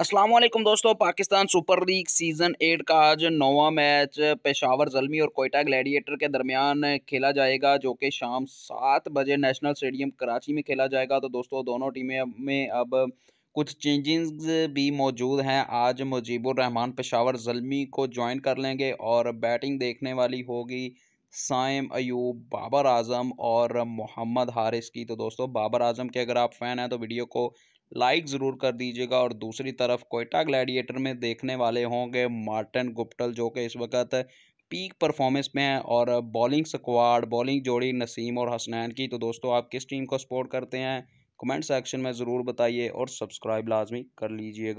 अस्सलाम वालेकुम दोस्तों Pakistan super league season eight का आज नौवा मैच पेशावर जलमी और कोयटा ग्लैडिएटर के दरमियान खेला जाएगा जो कि शाम सात बजे नेशनल स्टेडियम कराची में खेला जाएगा तो दोस्तों दोनों टीमें में अब कुछ चेंजिंग्स भी मौजूद हैं आज मुजीबुर रहमान पेशावर जलमी को ज्वाइन कर लेंगे और बैटिंग देखने वाली होगी साइम अयूब बाबर आजम और मोहम्मद हारिस की तो दोस्तों बाबर आजम के अगर आप फ़ैन हैं तो वीडियो को लाइक ज़रूर कर दीजिएगा और दूसरी तरफ कोयटा ग्लैडिएटर में देखने वाले होंगे मार्टन गुप्टल जो कि इस वक्त पीक परफॉर्मेंस में है और बॉलिंग स्क्वाड बॉलिंग जोड़ी नसीम और हसनैन की तो दोस्तों आप किस टीम को सपोर्ट करते हैं कमेंट सेक्शन में ज़रूर बताइए और सब्सक्राइब लाजमी कर लीजिएगा